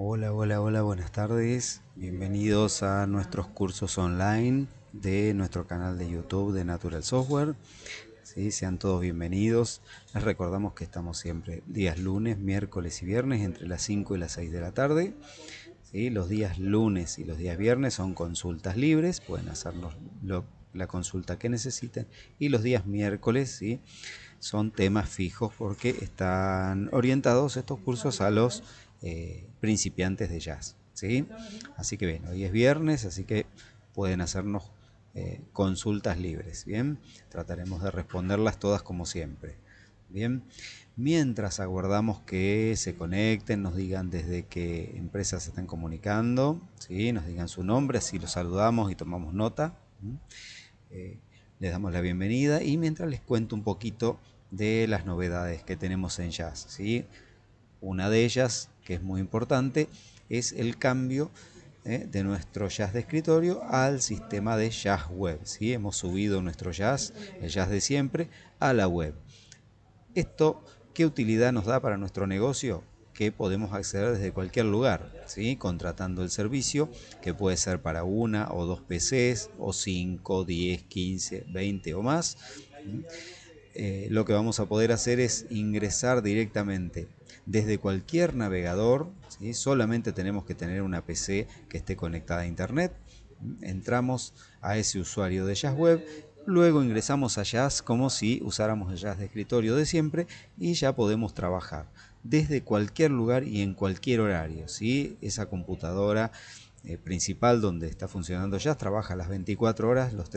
Hola, hola, hola, buenas tardes. Bienvenidos a nuestros cursos online de nuestro canal de YouTube de Natural Software. Sí, sean todos bienvenidos. Les recordamos que estamos siempre días lunes, miércoles y viernes entre las 5 y las 6 de la tarde. ¿Sí? Los días lunes y los días viernes son consultas libres, pueden hacernos la consulta que necesiten. Y los días miércoles ¿sí? son temas fijos porque están orientados estos cursos a los eh, principiantes de jazz. ¿sí? Así que bien, hoy es viernes, así que pueden hacernos eh, consultas libres. Bien, trataremos de responderlas todas como siempre. Bien, mientras aguardamos que se conecten, nos digan desde qué empresas se están comunicando, ¿sí? nos digan su nombre, así los saludamos y tomamos nota. Eh, les damos la bienvenida y mientras les cuento un poquito de las novedades que tenemos en jazz. ¿sí? Una de ellas que es muy importante, es el cambio ¿eh? de nuestro jazz de escritorio al sistema de jazz web. si Hemos subido nuestro jazz, el jazz de siempre, a la web. Esto, ¿qué utilidad nos da para nuestro negocio? que podemos acceder desde cualquier lugar, ¿sí? contratando el servicio, que puede ser para una o dos PCs, o 5, 10, 15, 20 o más. Eh, lo que vamos a poder hacer es ingresar directamente desde cualquier navegador. Solamente tenemos que tener una PC que esté conectada a Internet. Entramos a ese usuario de Jazz Web. Luego ingresamos a Jazz como si usáramos el Jazz de escritorio de siempre y ya podemos trabajar desde cualquier lugar y en cualquier horario. si Esa computadora eh, principal donde está funcionando Jazz trabaja las 24 horas, los,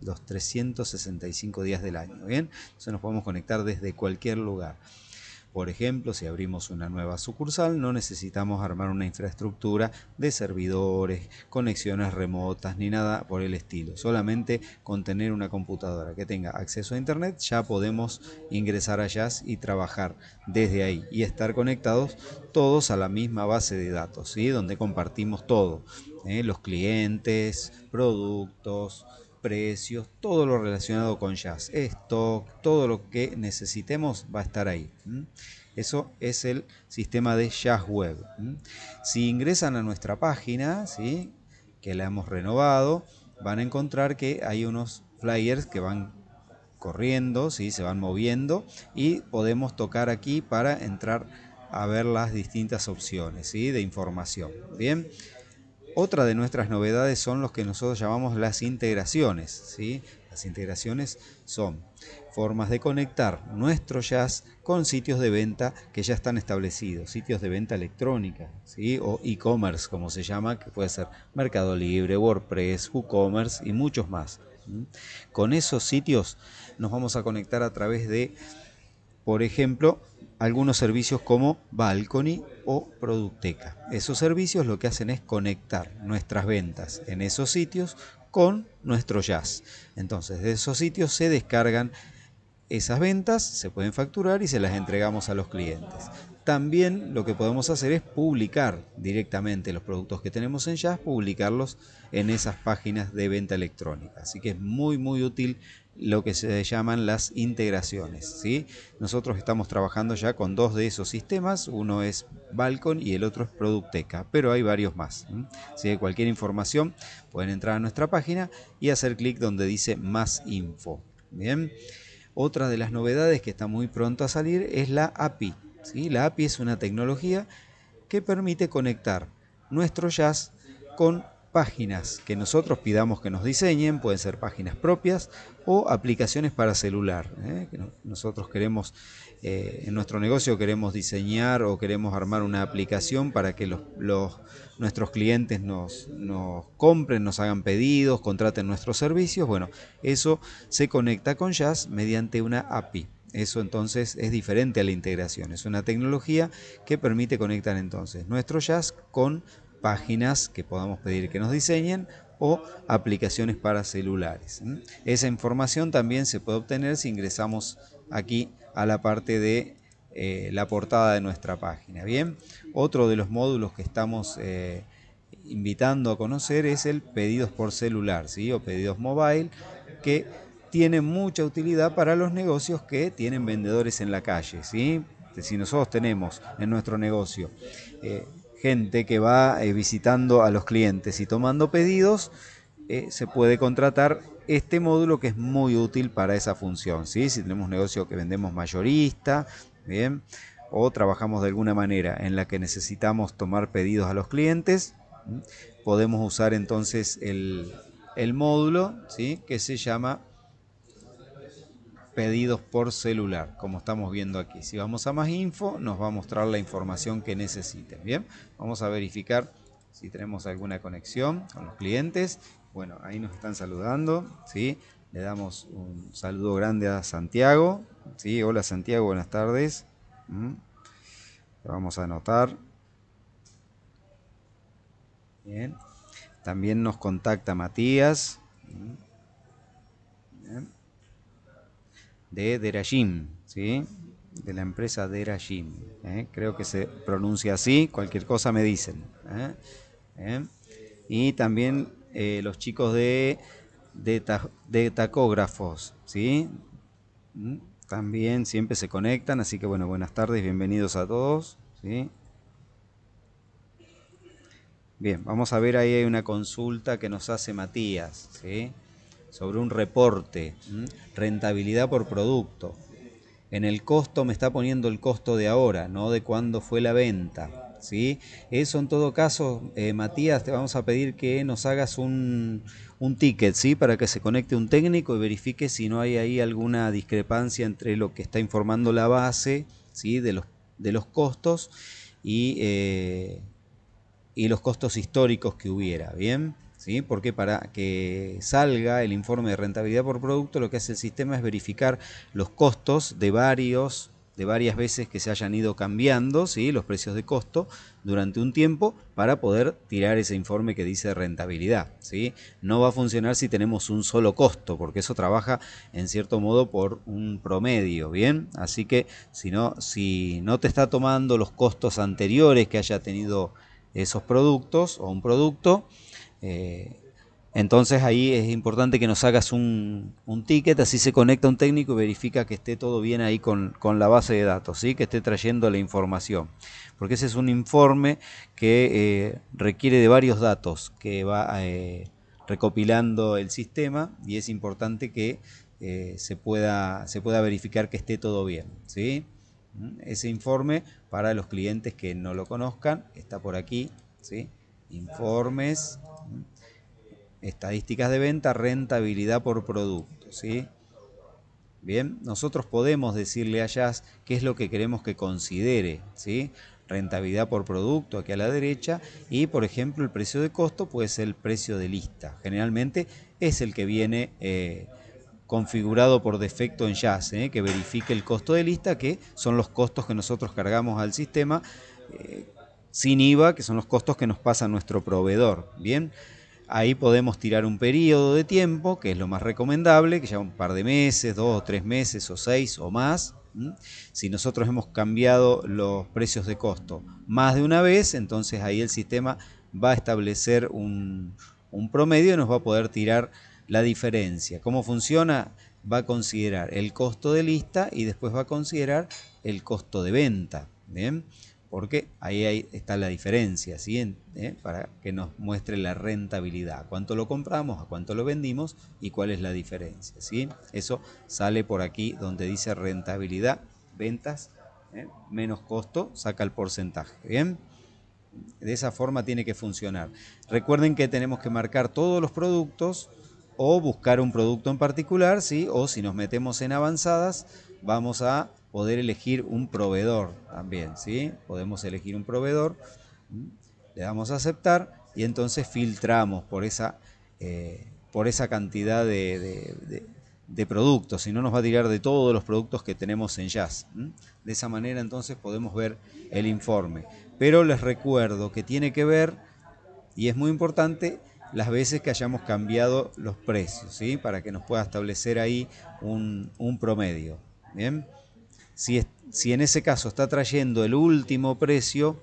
los 365 días del año. ¿bien? Entonces nos podemos conectar desde cualquier lugar. Por ejemplo, si abrimos una nueva sucursal, no necesitamos armar una infraestructura de servidores, conexiones remotas, ni nada por el estilo. Solamente con tener una computadora que tenga acceso a Internet, ya podemos ingresar a Jazz y trabajar desde ahí y estar conectados todos a la misma base de datos, ¿sí? donde compartimos todo. ¿eh? Los clientes, productos, precios, todo lo relacionado con jazz, esto todo lo que necesitemos va a estar ahí. Eso es el sistema de Jazz Web. Si ingresan a nuestra página, ¿sí? que la hemos renovado, van a encontrar que hay unos flyers que van corriendo, ¿sí? se van moviendo y podemos tocar aquí para entrar a ver las distintas opciones ¿sí? de información. Bien. Otra de nuestras novedades son los que nosotros llamamos las integraciones. ¿sí? Las integraciones son formas de conectar nuestro jazz con sitios de venta que ya están establecidos, sitios de venta electrónica ¿sí? o e-commerce como se llama, que puede ser Mercado Libre, WordPress, WooCommerce y muchos más. Con esos sitios nos vamos a conectar a través de, por ejemplo, algunos servicios como Balcony o Producteca. Esos servicios lo que hacen es conectar nuestras ventas en esos sitios con nuestro jazz. Entonces, de esos sitios se descargan esas ventas, se pueden facturar y se las entregamos a los clientes. También lo que podemos hacer es publicar directamente los productos que tenemos en jazz, publicarlos en esas páginas de venta electrónica. Así que es muy muy útil lo que se llaman las integraciones. ¿sí? Nosotros estamos trabajando ya con dos de esos sistemas, uno es Balcon y el otro es Producteca, pero hay varios más. si Así cualquier información pueden entrar a nuestra página y hacer clic donde dice más info. Bien. Otra de las novedades que está muy pronto a salir es la API. ¿sí? La API es una tecnología que permite conectar nuestro jazz con páginas que nosotros pidamos que nos diseñen, pueden ser páginas propias o aplicaciones para celular. ¿eh? nosotros queremos, eh, en nuestro negocio queremos diseñar o queremos armar una aplicación para que nuestros clientes nos, nos, compren, nos hagan pedidos, contraten nuestros servicios. Bueno, eso se conecta con Jazz mediante una API. Eso entonces es diferente a la integración. Es una tecnología que permite conectar entonces nuestro Jazz con páginas que podamos pedir que nos diseñen o aplicaciones para celulares. Esa información también se puede obtener si ingresamos aquí a la parte de eh, la portada de nuestra página. Bien, otro de los módulos que estamos eh, invitando a conocer es el pedidos por celular ¿sí? o pedidos mobile que tiene mucha utilidad para los negocios que tienen vendedores en la calle. Si nosotros tenemos en nuestro negocio eh, gente que va eh, visitando a los clientes y tomando pedidos, eh, se puede contratar este módulo que es muy útil para esa función. ¿sí? Si tenemos un negocio que vendemos mayorista, ¿bien? o trabajamos de alguna manera en la que necesitamos tomar pedidos a los clientes, podemos usar entonces el, módulo que se llama pedidos por celular, como estamos viendo aquí. Si vamos a más info, nos va a mostrar la información que necesiten. Bien, vamos a verificar si tenemos alguna conexión con los clientes. Bueno, ahí nos están saludando, ¿sí? Le damos un saludo grande a Santiago. ¿sí? Hola Santiago, buenas tardes. ¿Mm? vamos a anotar. También nos contacta Matías. ¿Mm? Bien de Derajim, ¿sí? de la empresa Derajim. ¿eh? Creo que se pronuncia así, cualquier cosa me dicen. ¿eh? ¿Eh? Y también los chicos de, de, tacógrafos, ¿sí? ¿Mm? también siempre se conectan, así que bueno, buenas tardes, bienvenidos a todos. ¿sí? Bien, vamos a ver, ahí hay una consulta que nos hace Matías. ¿sí? sobre un reporte, rentabilidad por producto. En el costo me está poniendo el costo de ahora, no de cuándo fue la venta. ¿sí? Eso en todo caso, eh, Matías, te vamos a pedir que nos hagas un, ticket, ¿sí? Para que se conecte un técnico y verifique si no hay ahí alguna discrepancia entre lo que está informando la base, ¿sí? De los, de los costos y, eh, y los costos históricos que hubiera, ¿bien? ¿Sí? Porque para que salga el informe de rentabilidad por producto, lo que hace el sistema es verificar los costos de varios de varias veces que se hayan ido cambiando ¿sí? los precios de costo durante un tiempo para poder tirar ese informe que dice rentabilidad. ¿sí? No va a funcionar si tenemos un solo costo, porque eso trabaja en cierto modo por un promedio, ¿bien? Así que si no, si no te está tomando los costos anteriores que haya tenido esos productos o un producto, eh, entonces ahí es importante que nos hagas un, ticket, así se conecta un técnico y verifica que esté todo bien ahí con, la base de datos, ¿sí? que esté trayendo la información. Porque ese es un informe que eh, requiere de varios datos que va eh, recopilando el sistema y es importante que se, pueda, se pueda verificar que esté todo bien. ¿sí? Ese informe, para los clientes que no lo conozcan, está por aquí. ¿sí? Informes Estadísticas de venta, rentabilidad por producto, ¿sí? Bien, nosotros podemos decirle a Jazz qué es lo que queremos que considere, ¿sí? Rentabilidad por producto aquí a la derecha y por ejemplo el precio de costo puede ser el precio de lista. Generalmente es el que viene eh, configurado por defecto en Jazz, ¿eh? que verifique el costo de lista, que son los costos que nosotros cargamos al sistema. Eh, sin IVA, que son los costos que nos pasa nuestro proveedor. Bien, ahí podemos tirar un periodo de tiempo, que es lo más recomendable, que sea un par de meses, dos o tres meses o seis o más. Si nosotros hemos cambiado los precios de costo más de una vez, entonces ahí el sistema va a establecer un, un promedio y nos va a poder tirar la diferencia. ¿Cómo funciona? Va a considerar el costo de lista y después va a considerar el costo de venta. ¿bien? porque ahí, ahí está la diferencia, ¿sí? ¿eh? para que nos muestre la rentabilidad, cuánto lo compramos, a cuánto lo vendimos y cuál es la diferencia. ¿sí? Eso sale por aquí donde dice rentabilidad, ventas, ¿eh? menos costo, saca el porcentaje. Bien. De esa forma tiene que funcionar. Recuerden que tenemos que marcar todos los productos o buscar un producto en particular, ¿sí? o si nos metemos en avanzadas, vamos a poder elegir un proveedor también, ¿sí? Podemos elegir un proveedor, le damos a aceptar y entonces filtramos por esa, eh, por esa cantidad de, productos, si no nos va a tirar de todos los productos que tenemos en Jazz. De esa manera entonces podemos ver el informe. Pero les recuerdo que tiene que ver, y es muy importante, las veces que hayamos cambiado los precios, ¿sí? para que nos pueda establecer ahí un, un promedio. ¿Bien? Si, en ese caso está trayendo el último precio,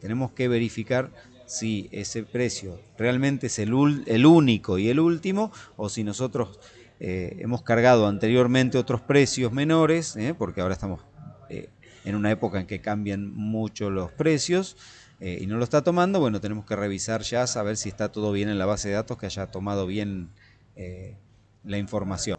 tenemos que verificar si ese precio realmente es el, único y el último, o si nosotros eh, hemos cargado anteriormente otros precios menores, ¿eh? porque ahora estamos eh, en una época en que cambian mucho los precios, y no lo está tomando, bueno, tenemos que revisar ya, saber si está todo bien en la base de datos, que haya tomado bien la información.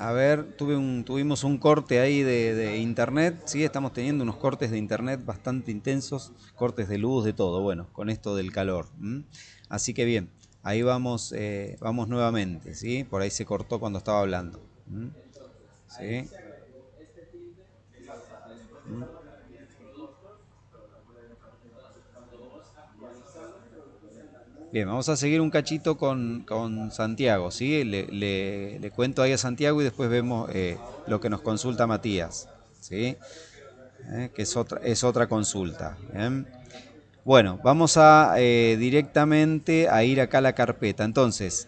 A ver, tuvimos un corte ahí de, internet, sí, estamos teniendo unos cortes de internet bastante intensos, cortes de luz, de todo, bueno, con esto del calor. Así que bien, ahí vamos, eh, vamos nuevamente, ¿sí? Por ahí se cortó cuando estaba hablando. ¿Sí? Bien, vamos a seguir un cachito con, Santiago, ¿sí? Le, cuento ahí a Santiago y después vemos eh, lo que nos consulta Matías, ¿sí? Eh, que es otra, es otra consulta. Bueno, vamos a eh, directamente a ir acá a la carpeta. Entonces,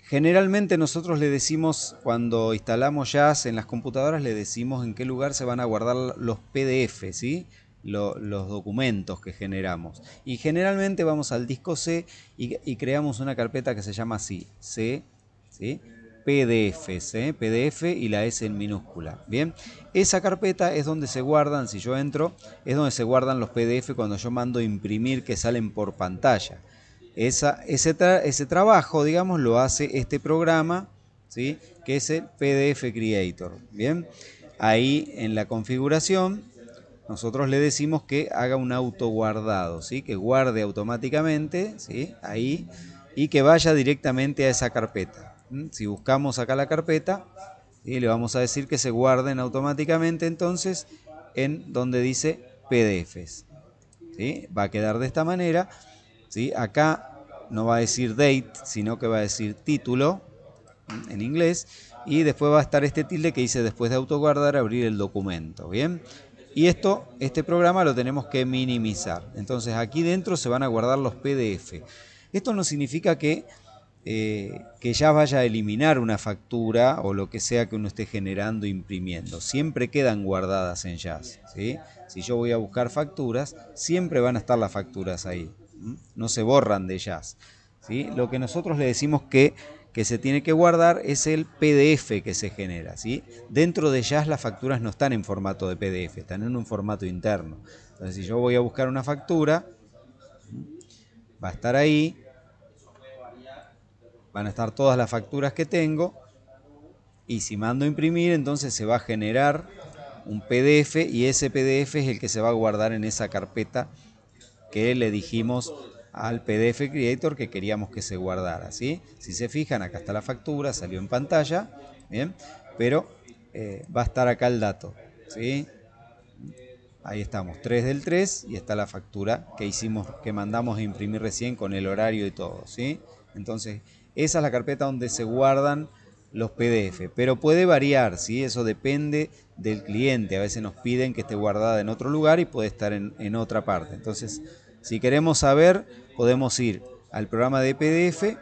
generalmente nosotros le decimos, cuando instalamos Jazz en las computadoras, le decimos en qué lugar se van a guardar los PDF, ¿sí? los documentos que generamos. Y generalmente vamos al disco C y, creamos una carpeta que se llama así, C, PDF C PDF y la S en minúscula. Bien, esa carpeta es donde se guardan, si yo entro, es donde se guardan los PDF cuando yo mando imprimir que salen por pantalla. Esa, ese, ese trabajo, digamos, lo hace este programa, ¿sí? que es el PDF Creator. Bien, ahí en la configuración nosotros le decimos que haga un autoguardado, ¿sí? que guarde automáticamente ¿sí? ahí y que vaya directamente a esa carpeta. ¿Mm? Si buscamos acá la carpeta, le vamos a decir que se guarden automáticamente entonces en donde dice PDFs. ¿sí? Va a quedar de esta manera. ¿sí? Acá no va a decir date, sino que va a decir título ¿Mm? en inglés. Y después va a estar este tilde que dice después de autoguardar abrir el documento. Bien. Y esto, este programa lo tenemos que minimizar. Entonces aquí dentro se van a guardar los PDF. Esto no significa que, eh, que ya vaya a eliminar una factura o lo que sea que uno esté generando, imprimiendo. Siempre quedan guardadas en Jazz. Si yo voy a buscar facturas, siempre van a estar las facturas ahí. No se borran de Jazz. Lo que nosotros le decimos que que se tiene que guardar es el PDF que se genera. Dentro de Jazz las facturas no están en formato de PDF, están en un formato interno. Entonces si yo voy a buscar una factura, va a estar ahí, van a estar todas las facturas que tengo y si mando a imprimir entonces se va a generar un PDF y ese PDF es el que se va a guardar en esa carpeta que le dijimos al PDF Creator que queríamos que se guardara. ¿sí? Si se fijan, acá está la factura, salió en pantalla, ¿bien? pero eh, va a estar acá el dato. ¿sí? Ahí estamos, 3 del 3 y está la factura que hicimos, que mandamos a imprimir recién con el horario y todo. ¿sí? Entonces, esa es la carpeta donde se guardan los PDF, pero puede variar, ¿sí? eso depende del cliente. A veces nos piden que esté guardada en otro lugar y puede estar en otra parte. Entonces, si queremos saber podemos ir al programa de PDF,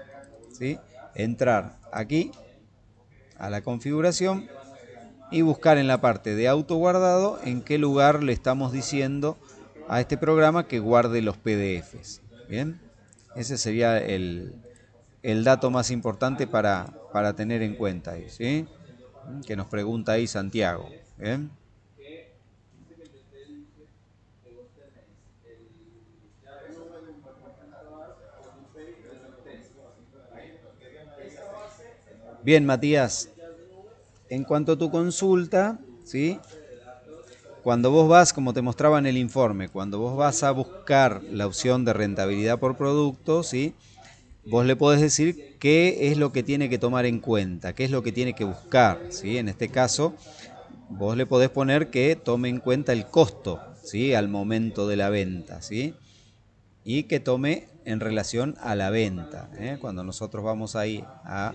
¿sí? entrar aquí a la configuración y buscar en la parte de auto guardado en qué lugar le estamos diciendo a este programa que guarde los PDFs. Bien, ese sería el, dato más importante para, tener en cuenta, ¿sí? que nos pregunta ahí Santiago. Bien. Bien, Matías, en cuanto a tu consulta, ¿sí? Cuando vos vas, como te mostraba en el informe, cuando vos vas a buscar la opción de rentabilidad por producto, ¿sí? Vos le podés decir qué es lo que tiene que tomar en cuenta, qué es lo que tiene que buscar, ¿sí? En este caso, vos le podés poner que tome en cuenta el costo, ¿sí? Al momento de la venta, ¿sí? Y que tome en relación a la venta. ¿eh? Cuando nosotros vamos ahí a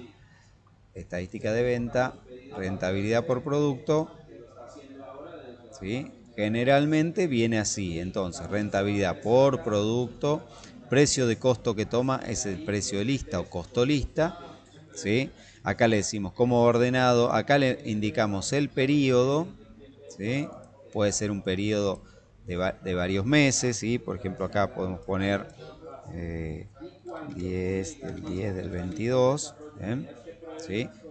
estadística de venta, rentabilidad por producto. Generalmente viene así, entonces rentabilidad por producto, precio de costo que toma es el precio de lista o costo lista. ¿sí? Acá le decimos como ordenado, acá le indicamos el periodo, puede ser un periodo de, varios meses, ¿sí? por ejemplo acá podemos poner 10 eh, del 10 del 22.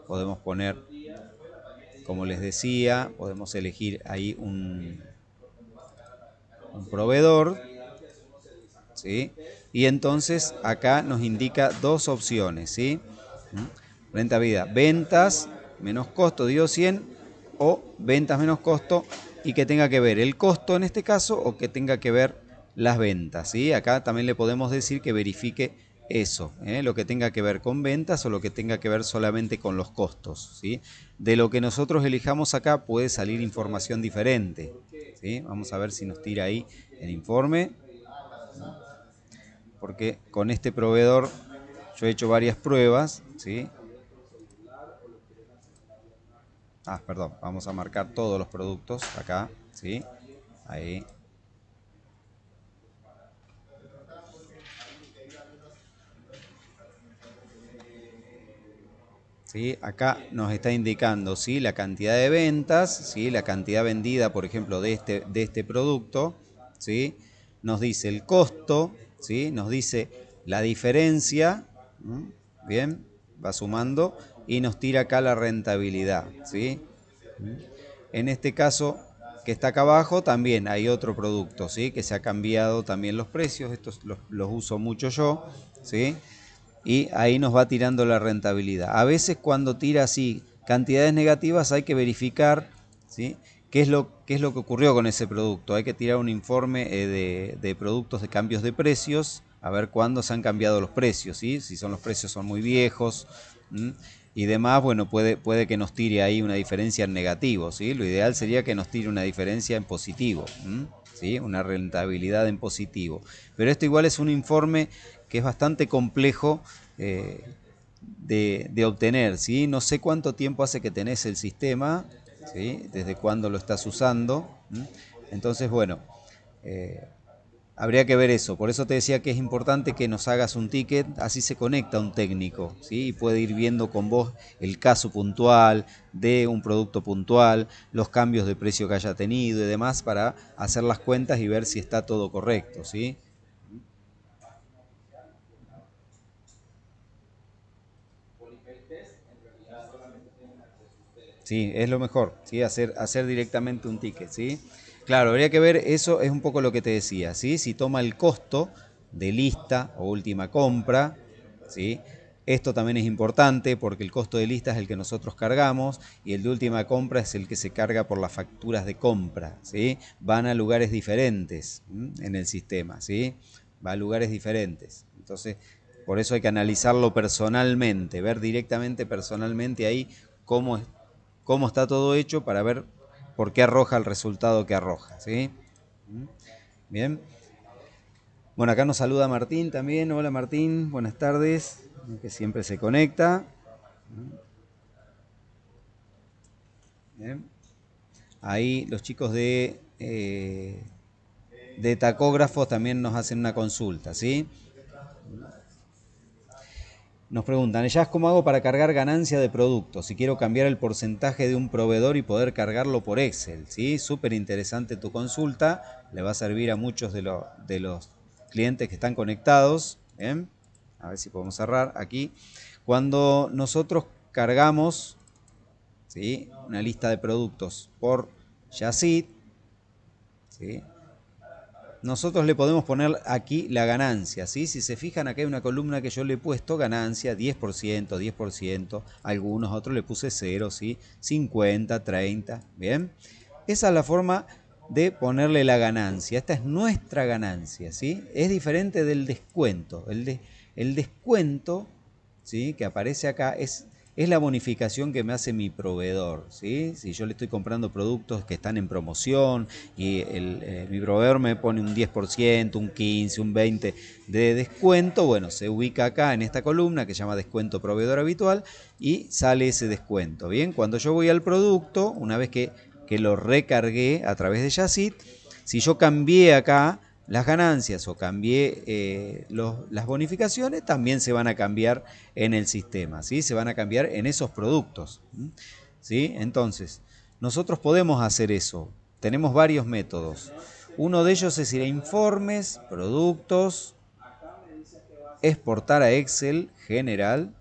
Podemos poner, como les decía, podemos elegir ahí un, proveedor. Y entonces acá nos indica dos opciones. ¿sí? ¿Mm? vida, ventas menos costo, dio 100 o ventas menos costo y que tenga que ver el costo en este caso o que tenga que ver las ventas. ¿sí? Acá también le podemos decir que verifique eso, ¿eh? lo que tenga que ver con ventas o lo que tenga que ver solamente con los costos. ¿sí? De lo que nosotros elijamos acá puede salir información diferente. ¿sí? Vamos a ver si nos tira ahí el informe, porque con este proveedor yo he hecho varias pruebas. ¿sí? Ah, perdón, vamos a marcar todos los productos acá. ¿sí? Ahí. Acá nos está indicando ¿sí? la cantidad de ventas, ¿sí? la cantidad vendida, por ejemplo, de este, de este producto. ¿sí? Nos dice el costo, ¿sí? nos dice la diferencia. Bien, va sumando y nos tira acá la rentabilidad. ¿sí? En este caso que está acá abajo también hay otro producto ¿sí? que se ha cambiado también los precios, estos los, uso mucho yo. ¿sí? y ahí nos va tirando la rentabilidad. A veces cuando tira así cantidades negativas hay que verificar ¿sí? qué, es lo, es lo que ocurrió con ese producto. Hay que tirar un informe eh, de, productos de cambios de precios, a ver cuándo se han cambiado los precios, ¿sí? si son los precios son muy viejos. Y demás, bueno, puede, puede que nos tire ahí una diferencia en negativo, ¿sí? Lo ideal sería que nos tire una diferencia en positivo. una rentabilidad en positivo. Pero esto igual es un informe que es bastante complejo eh, de, obtener. ¿sí? No sé cuánto tiempo hace que tenés el sistema, ¿sí? desde cuándo lo estás usando. Entonces, bueno, eh, habría que ver eso. Por eso te decía que es importante que nos hagas un ticket, así se conecta un técnico ¿sí? y puede ir viendo con vos el caso puntual de un producto puntual, los cambios de precio que haya tenido y demás para hacer las cuentas y ver si está todo correcto. ¿sí? Sí, es lo mejor, ¿sí? Hacer, hacer directamente un ticket, ¿sí? Claro, habría que ver, eso es un poco lo que te decía, ¿sí? Si toma el costo de lista o última compra, ¿sí? Esto también es importante porque el costo de lista es el que nosotros cargamos y el de última compra es el que se carga por las facturas de compra, ¿sí? Van a lugares diferentes en el sistema, ¿sí? Va a lugares diferentes. Entonces, por eso hay que analizarlo personalmente, ver directamente personalmente ahí cómo cómo está todo hecho para ver por qué arroja el resultado que arroja. ¿sí? Mm. Bien. Bueno, acá nos saluda Martín también. Hola Martín, buenas tardes, que siempre se conecta. Mm. Ahí los chicos de, eh, de tacógrafos también nos hacen una consulta, ¿sí? Nos preguntan, ellas ¿cómo hago para cargar ganancia de productos? Si quiero cambiar el porcentaje de un proveedor y poder cargarlo por Excel, ¿sí? Súper interesante tu consulta, le va a servir a muchos de, de los clientes que están conectados. ¿eh? A ver si podemos cerrar aquí. Cuando nosotros cargamos ¿sí? una lista de productos por Yacid, nosotros le podemos poner aquí la ganancia, ¿sí? Si se fijan, acá hay una columna que yo le he puesto ganancia, 10%, 10%, algunos otros le puse 0, ¿sí? 50, 30, ¿bien? Esa es la forma de ponerle la ganancia. Esta es nuestra ganancia, ¿sí? Es diferente del descuento. El, el descuento, ¿sí? Que aparece acá es es la bonificación que me hace mi proveedor. ¿sí? Si yo le estoy comprando productos que están en promoción y eh, mi proveedor me pone un 10%, un 15%, un 20% de descuento, bueno, se ubica acá en esta columna que se llama descuento proveedor habitual y sale ese descuento. Bien, cuando yo voy al producto, una vez que, que lo recargué a través de Yacit, si yo cambié acá las ganancias o cambié eh, las bonificaciones, también se van a cambiar en el sistema, ¿sí? se van a cambiar en esos productos. ¿sí? Entonces, nosotros podemos hacer eso, tenemos varios métodos. Uno de ellos es ir a informes, productos, exportar a Excel general.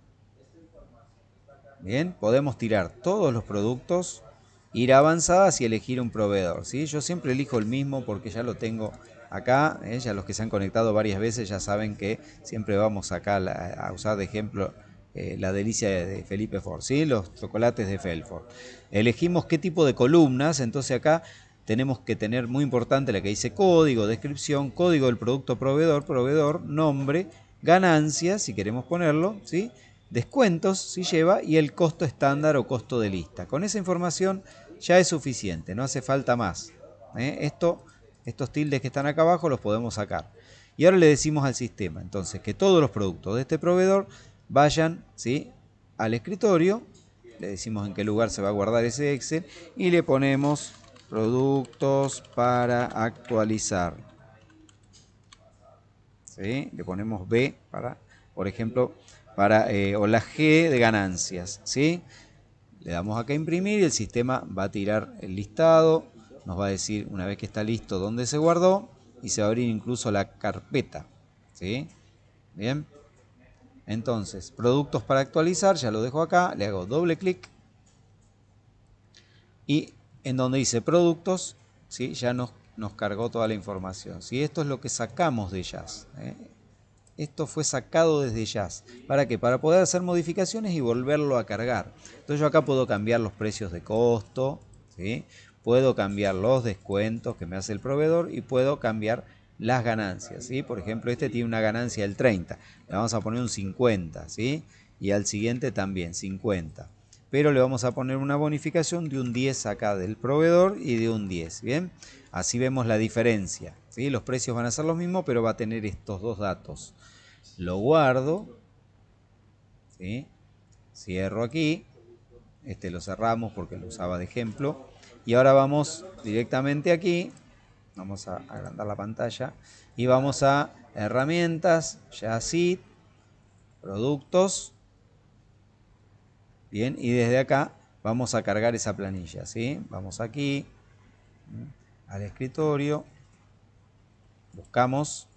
Bien, podemos tirar todos los productos, ir a avanzadas y elegir un proveedor. ¿sí? Yo siempre elijo el mismo porque ya lo tengo acá, ¿eh? ya los que se han conectado varias veces ya saben que siempre vamos acá a, usar de ejemplo eh, la delicia de Felipe Ford, los chocolates de Felford. Elegimos qué tipo de columnas, entonces acá tenemos que tener muy importante la que dice código, descripción, código del producto proveedor, proveedor, nombre, ganancias, si queremos ponerlo, ¿sí? descuentos si lleva y el costo estándar o costo de lista. Con esa información ya es suficiente, no hace falta más. ¿eh? Esto estos tildes que están acá abajo los podemos sacar. Y ahora le decimos al sistema, entonces, que todos los productos de este proveedor vayan ¿sí? al escritorio. Le decimos en qué lugar se va a guardar ese Excel. Y le ponemos productos para actualizar. Le ponemos B para, por ejemplo, para, eh, o la G de ganancias. ¿sí? Le damos acá a imprimir y el sistema va a tirar el listado nos va a decir una vez que está listo dónde se guardó y se va a abrir incluso la carpeta. ¿Sí? Bien. Entonces, productos para actualizar, ya lo dejo acá, le hago doble clic y en donde dice productos, ¿sí? ya nos, nos cargó toda la información. Si Esto es lo que sacamos de Jazz. ¿eh? Esto fue sacado desde Jazz. ¿Para qué? Para poder hacer modificaciones y volverlo a cargar. Entonces yo acá puedo cambiar los precios de costo. ¿sí? puedo cambiar los descuentos que me hace el proveedor y puedo cambiar las ganancias, Por ejemplo, este tiene una ganancia del 30, le vamos a poner un 50, ¿sí? Y al siguiente también, 50. Pero le vamos a poner una bonificación de un 10 acá del proveedor y de un 10, ¿bien? Así vemos la diferencia, ¿sí? Los precios van a ser los mismos, pero va a tener estos dos datos. Lo guardo, ¿sí? Cierro aquí, este lo cerramos porque lo usaba de ejemplo y ahora vamos directamente aquí, vamos a agrandar la pantalla y vamos a herramientas, ya así, productos. Bien, y desde acá vamos a cargar esa planilla, ¿sí? Vamos aquí al escritorio, buscamos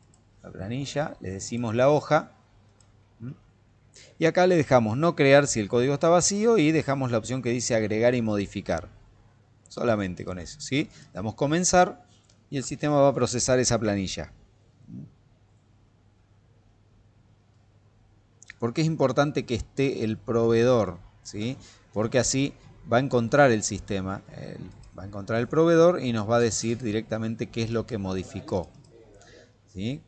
la planilla, le decimos la hoja. Y acá le dejamos no crear si el código está vacío y dejamos la opción que dice agregar y modificar solamente con eso, ¿sí? Damos comenzar y el sistema va a procesar esa planilla. Porque es importante que esté el proveedor, ¿sí? Porque así va a encontrar el sistema, va a encontrar el proveedor y nos va a decir directamente qué es lo que modificó. ¿sí?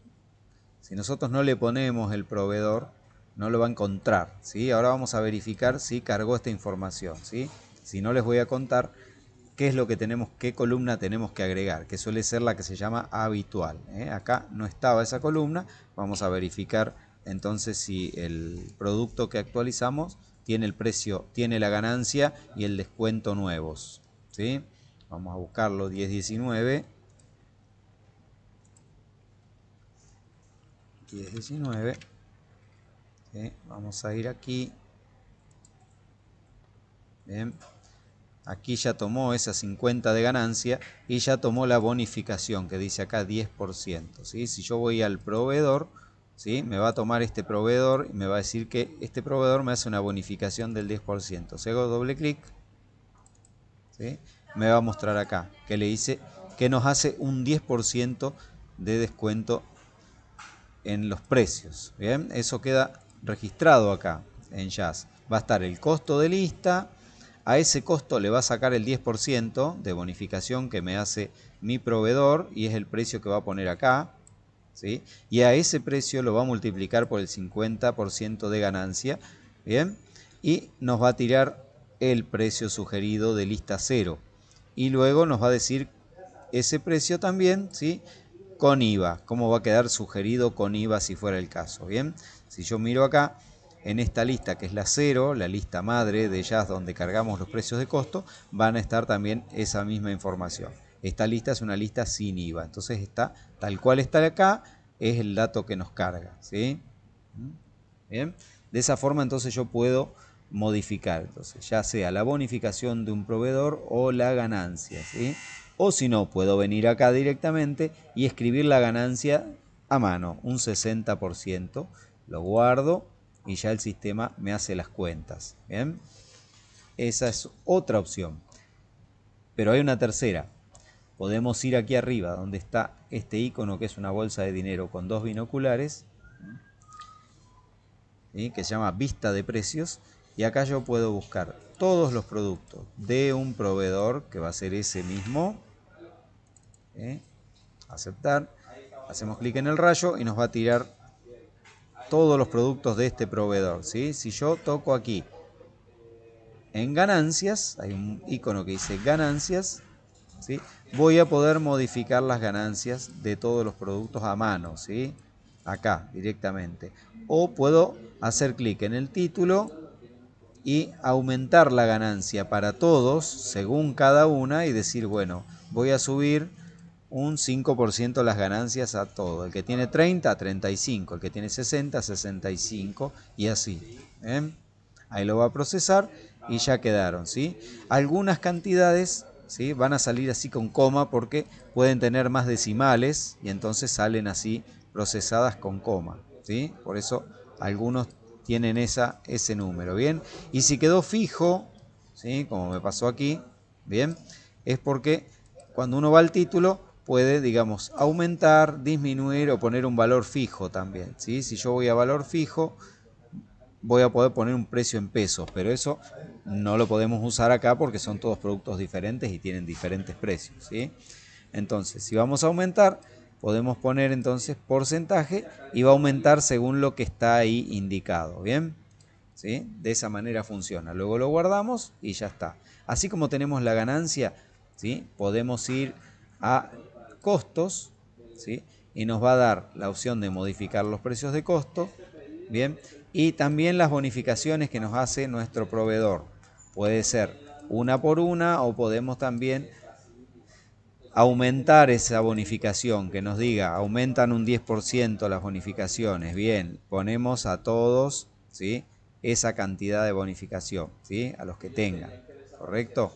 Si nosotros no le ponemos el proveedor, no lo va a encontrar. ¿sí? Ahora vamos a verificar si cargó esta información. ¿sí? Si no les voy a contar qué es lo que tenemos, qué columna tenemos que agregar, que suele ser la que se llama habitual. ¿eh? Acá no estaba esa columna, vamos a verificar entonces si el producto que actualizamos tiene el precio, tiene la ganancia y el descuento nuevos. ¿sí? Vamos a buscarlo 1019. 1019. Vamos a ir aquí. Bien. Aquí ya tomó esa 50 de ganancia y ya tomó la bonificación, que dice acá 10%. ¿sí? Si yo voy al proveedor, ¿sí? me va a tomar este proveedor y me va a decir que este proveedor me hace una bonificación del 10%. Si hago doble clic, me va a mostrar acá que le dice que nos hace un 10% de descuento en los precios. Bien, eso queda registrado acá en Jazz. Va a estar el costo de lista, a ese costo le va a sacar el 10% de bonificación que me hace mi proveedor y es el precio que va a poner acá. ¿sí? Y a ese precio lo va a multiplicar por el 50% de ganancia. ¿bien? Y nos va a tirar el precio sugerido de lista 0. Y luego nos va a decir ese precio también, ¿sí? Con IVA, cómo va a quedar sugerido con IVA si fuera el caso, ¿bien? Si yo miro acá, en esta lista, que es la cero, la lista madre de ellas donde cargamos los precios de costo, van a estar también esa misma información. Esta lista es una lista sin IVA, entonces está tal cual está acá, es el dato que nos carga. ¿sí? De esa forma entonces yo puedo modificar, entonces, ya sea la bonificación de un proveedor o la ganancia. ¿sí? O si no, puedo venir acá directamente y escribir la ganancia a mano, un 60%. Lo guardo y ya el sistema me hace las cuentas. ¿bien? Esa es otra opción. Pero hay una tercera. Podemos ir aquí arriba, donde está este icono que es una bolsa de dinero con dos binoculares, que se llama vista de precios. Y acá yo puedo buscar todos los productos de un proveedor, que va a ser ese mismo. Aceptar. Hacemos clic en el rayo y nos va a tirar todos los productos de este proveedor. ¿sí? Si yo toco aquí en ganancias, hay un icono que dice ganancias, ¿sí? voy a poder modificar las ganancias de todos los productos a mano, ¿sí? acá directamente. O puedo hacer clic en el título y aumentar la ganancia para todos según cada una y decir, bueno, voy a subir un 5% las ganancias a todo. El que tiene 30, 35. El que tiene 60, 65 y así. ¿eh? Ahí lo va a procesar y ya quedaron. ¿sí? Algunas cantidades ¿sí? van a salir así con coma porque pueden tener más decimales y entonces salen así procesadas con coma. ¿sí? Por eso algunos tienen esa, ese número. ¿bien? Y si quedó fijo, ¿sí? como me pasó aquí, ¿bien? es porque cuando uno va al título puede, digamos, aumentar, disminuir o poner un valor fijo también. ¿sí? Si yo voy a valor fijo, voy a poder poner un precio en pesos, pero eso no lo podemos usar acá porque son todos productos diferentes y tienen diferentes precios. ¿sí? Entonces, si vamos a aumentar, podemos poner entonces porcentaje y va a aumentar según lo que está ahí indicado. ¿Bien? ¿Sí? De esa manera funciona. Luego lo guardamos y ya está. Así como tenemos la ganancia, ¿sí? podemos ir a costos, ¿sí? y nos va a dar la opción de modificar los precios de costo, ¿bien? y también las bonificaciones que nos hace nuestro proveedor. Puede ser una por una o podemos también aumentar esa bonificación, que nos diga, aumentan un 10% las bonificaciones, bien, ponemos a todos ¿sí? esa cantidad de bonificación, ¿sí? a los que tengan, ¿correcto?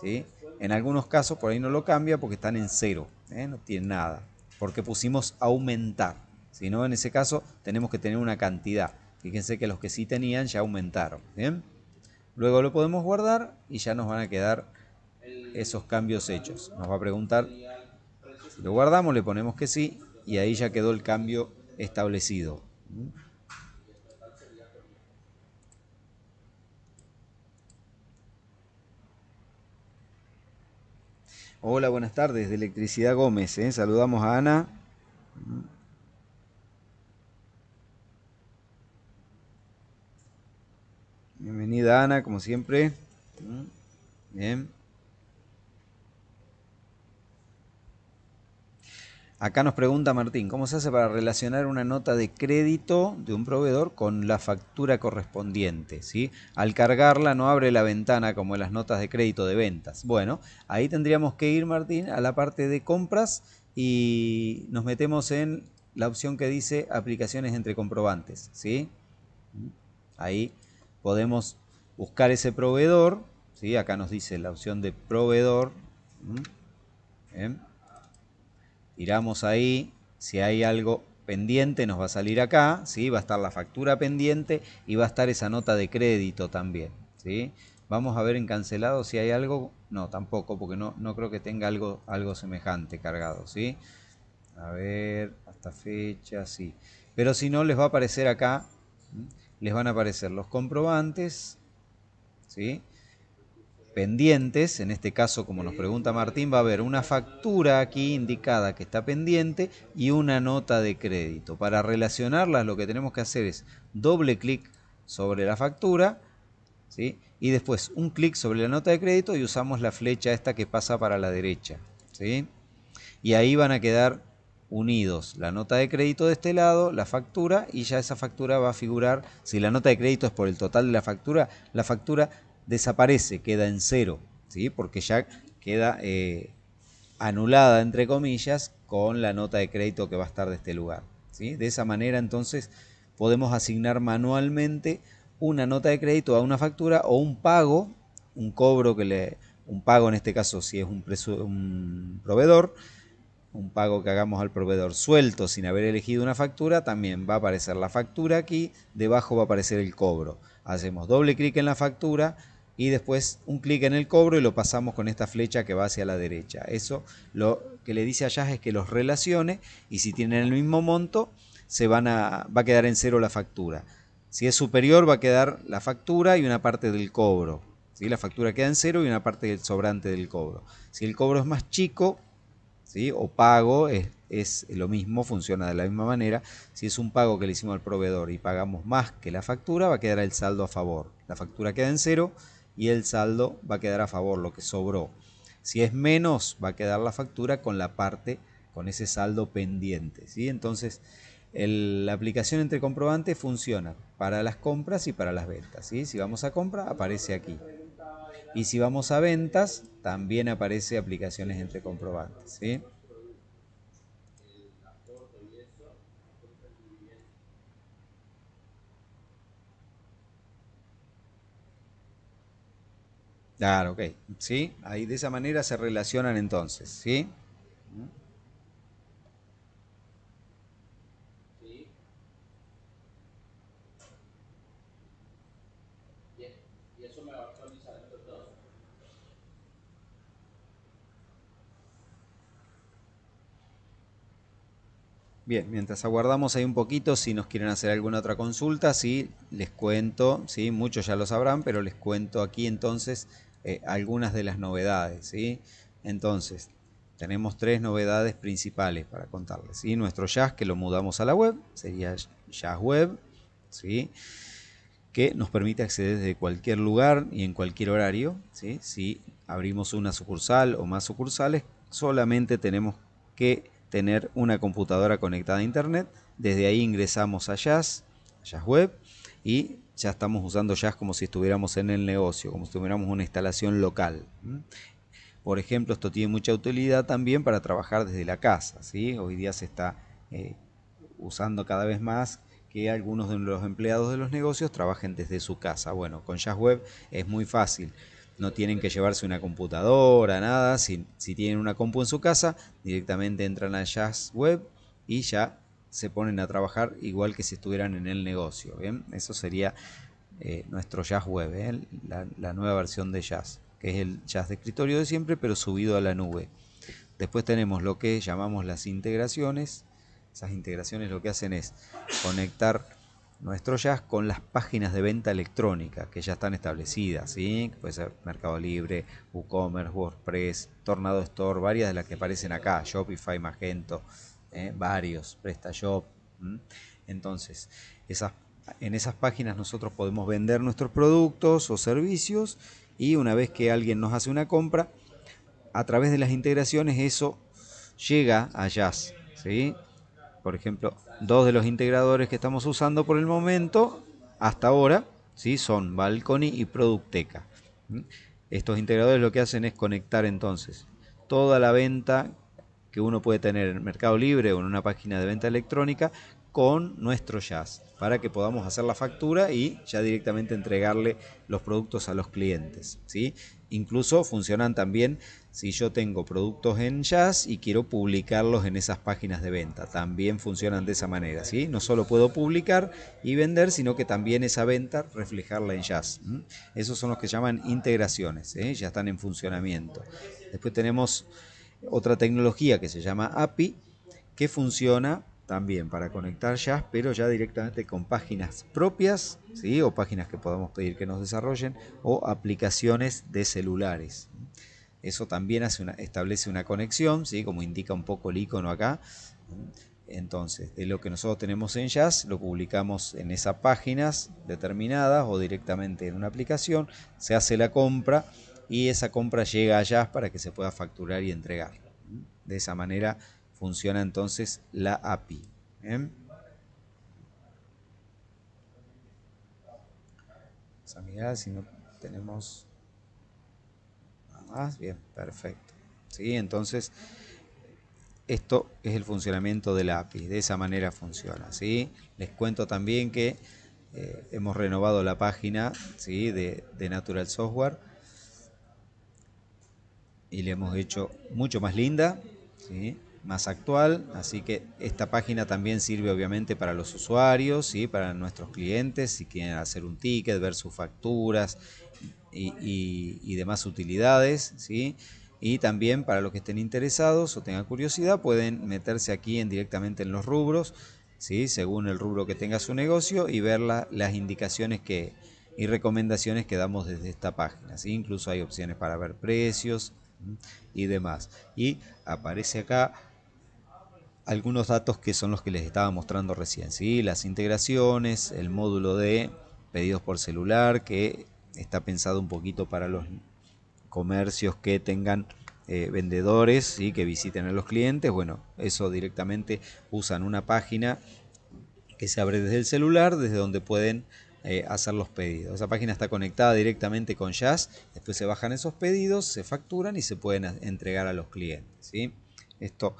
¿Sí? En algunos casos por ahí no lo cambia porque están en cero, ¿eh? no tienen nada, porque pusimos aumentar. Si no, en ese caso tenemos que tener una cantidad. Fíjense que los que sí tenían ya aumentaron. Luego lo podemos guardar y ya nos van a quedar esos cambios hechos. Nos va a preguntar si lo guardamos, le ponemos que sí y ahí ya quedó el cambio establecido. Hola, buenas tardes, de Electricidad Gómez. ¿eh? Saludamos a Ana. Bienvenida Ana, como siempre. Bien. Acá nos pregunta Martín, ¿cómo se hace para relacionar una nota de crédito de un proveedor con la factura correspondiente? ¿sí? Al cargarla no abre la ventana como las notas de crédito de ventas. Bueno, ahí tendríamos que ir, Martín, a la parte de compras y nos metemos en la opción que dice aplicaciones entre comprobantes. ¿sí? Ahí podemos buscar ese proveedor. ¿sí? Acá nos dice la opción de proveedor tiramos ahí, si hay algo pendiente nos va a salir acá, ¿sí? va a estar la factura pendiente y va a estar esa nota de crédito también. ¿sí? Vamos a ver en cancelado si hay algo, no, tampoco, porque no, no creo que tenga algo, algo semejante cargado. ¿sí? A ver, hasta fecha, sí. Pero si no, les va a aparecer acá, les van a aparecer los comprobantes, ¿sí? pendientes, en este caso como nos pregunta Martín, va a haber una factura aquí indicada que está pendiente y una nota de crédito. Para relacionarlas lo que tenemos que hacer es doble clic sobre la factura ¿sí? y después un clic sobre la nota de crédito y usamos la flecha esta que pasa para la derecha. ¿sí? Y ahí van a quedar unidos la nota de crédito de este lado, la factura y ya esa factura va a figurar, si la nota de crédito es por el total de la factura, la factura desaparece, queda en cero, ¿sí? porque ya queda eh, anulada, entre comillas, con la nota de crédito que va a estar de este lugar. ¿sí? De esa manera, entonces, podemos asignar manualmente una nota de crédito a una factura o un pago, un cobro que le... Un pago en este caso si es un, un proveedor, un pago que hagamos al proveedor suelto sin haber elegido una factura, también va a aparecer la factura aquí, debajo va a aparecer el cobro. Hacemos doble clic en la factura y después un clic en el cobro y lo pasamos con esta flecha que va hacia la derecha. Eso lo que le dice allá es que los relacione y si tienen el mismo monto se van a, va a quedar en cero la factura. Si es superior va a quedar la factura y una parte del cobro. si La factura queda en cero y una parte del sobrante del cobro. Si el cobro es más chico, o pago es, lo mismo, funciona de la misma manera. Si es un pago que le hicimos al proveedor y pagamos más que la factura, va a quedar el saldo a favor. La factura queda en cero y el saldo va a quedar a favor, lo que sobró. Si es menos, va a quedar la factura con la parte, con ese saldo pendiente. ¿sí? Entonces, la aplicación entre comprobantes funciona para las compras y para las ventas. ¿sí? Si vamos a compra, aparece aquí. Y si vamos a ventas, también aparece aplicaciones entre comprobantes. ¿sí? Claro, ok. ¿Sí? Ahí de esa manera se relacionan entonces. ¿Sí? Bien, mientras aguardamos ahí un poquito, si nos quieren hacer alguna otra consulta, sí, les cuento, sí, muchos ya lo sabrán, pero les cuento aquí entonces eh, algunas de las novedades, ¿sí? Entonces, tenemos tres novedades principales para contarles, ¿sí? Nuestro jazz que lo mudamos a la web, sería jazz web, ¿sí? Que nos permite acceder desde cualquier lugar y en cualquier horario, ¿sí? Si abrimos una sucursal o más sucursales, solamente tenemos que tener una computadora conectada a internet. Desde ahí ingresamos a Jazz, Jazz Web, y ya estamos usando Jazz como si estuviéramos en el negocio, como si tuviéramos una instalación local. Por ejemplo, esto tiene mucha utilidad también para trabajar desde la casa. Hoy día se está eh, usando cada vez más que algunos de los empleados de los negocios trabajen desde su casa. Bueno, con Jazz Web es muy fácil no tienen que llevarse una computadora, nada. Si, tienen una compu en su casa, directamente entran a Jazz Web y ya se ponen a trabajar igual que si estuvieran en el negocio. ¿bien? Eso sería eh, nuestro Jazz Web, ¿eh? la, la, nueva versión de Jazz, que es el Jazz de escritorio de siempre, pero subido a la nube. Después tenemos lo que llamamos las integraciones. Esas integraciones lo que hacen es conectar nuestro jazz con las páginas de venta electrónica que ya están establecidas, ¿sí? Puede ser Mercado Libre, WooCommerce, WordPress, Tornado Store, varias de las que aparecen acá, Shopify, Magento, ¿eh? varios, PrestaShop. Entonces, en esas páginas nosotros podemos vender nuestros productos o servicios y una vez que alguien nos hace una compra, a través de las integraciones eso llega a Jazz, ¿sí? por ejemplo, dos de los integradores que estamos usando por el momento, hasta ahora, ¿sí? son Balcony y Producteca. ¿Mm? Estos integradores lo que hacen es conectar entonces toda la venta que uno puede tener en Mercado Libre o en una página de venta electrónica con nuestro jazz para que podamos hacer la factura y ya directamente entregarle los productos a los clientes. ¿sí? Incluso funcionan también si yo tengo productos en Jazz y quiero publicarlos en esas páginas de venta. También funcionan de esa manera, ¿sí? No solo puedo publicar y vender, sino que también esa venta reflejarla en Jazz. Esos son los que llaman integraciones, ¿eh? ya están en funcionamiento. Después tenemos otra tecnología que se llama API, que funciona también para conectar jazz, pero ya directamente con páginas propias, ¿sí? o páginas que podamos pedir que nos desarrollen, o aplicaciones de celulares. Eso también hace una, establece una conexión, ¿sí? como indica un poco el icono acá. Entonces, de lo que nosotros tenemos en Jazz, lo publicamos en esas páginas determinadas o directamente en una aplicación, se hace la compra y esa compra llega a Jazz para que se pueda facturar y entregar. De esa manera funciona entonces la API. Vamos a mirar ¿eh? si no tenemos nada más. Bien, perfecto. ¿Sí? Entonces, esto es el funcionamiento de la API. De esa manera funciona. ¿sí? Les cuento también que eh, hemos renovado la página de, Natural Software y le hemos hecho mucho más linda. ¿sí? más actual, así que esta página también sirve obviamente para los usuarios, y para nuestros clientes, si quieren hacer un ticket, ver sus facturas y, demás utilidades. ¿sí? Y también para los que estén interesados o tengan curiosidad, pueden meterse aquí en, directamente en los rubros, ¿sí? según el rubro que tenga su negocio, y ver las indicaciones que, y recomendaciones que damos desde esta página. Incluso hay opciones para ver precios y demás. Y aparece acá algunos datos que son los que les estaba mostrando recién. ¿sí? Las integraciones, el módulo de pedidos por celular, que está pensado un poquito para los comercios que tengan eh, vendedores y que visiten a los clientes. Bueno, eso directamente usan una página que se abre desde el celular, desde donde pueden eh, hacer los pedidos. Esa página está conectada directamente con Jazz, después se bajan esos pedidos, se facturan y se pueden entregar a los clientes. ¿sí? Esto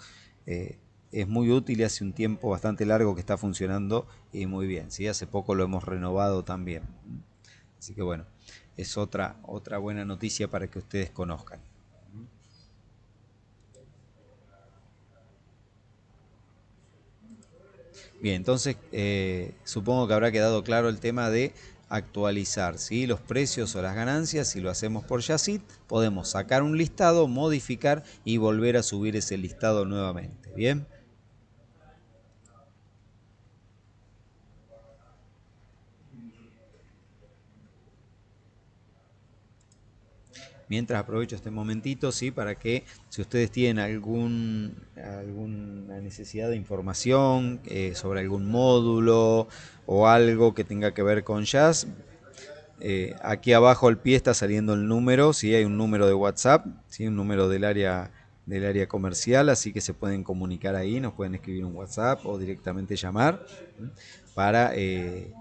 eh, es muy útil y hace un tiempo bastante largo que está funcionando y muy bien. ¿sí? Hace poco lo hemos renovado también. Así que bueno, es otra, otra buena noticia para que ustedes conozcan. Bien, entonces eh, supongo que habrá quedado claro el tema de actualizar ¿sí? los precios o las ganancias. Si lo hacemos por Yacit, podemos sacar un listado, modificar y volver a subir ese listado nuevamente. Bien. Mientras aprovecho este momentito, sí, para que si ustedes tienen algún, alguna necesidad de información eh, sobre algún módulo o algo que tenga que ver con jazz, eh, aquí abajo al pie está saliendo el número, si hay un número de WhatsApp, ¿sí? un número del área del área comercial, así que se pueden comunicar ahí, nos pueden escribir un WhatsApp o directamente llamar para, eh,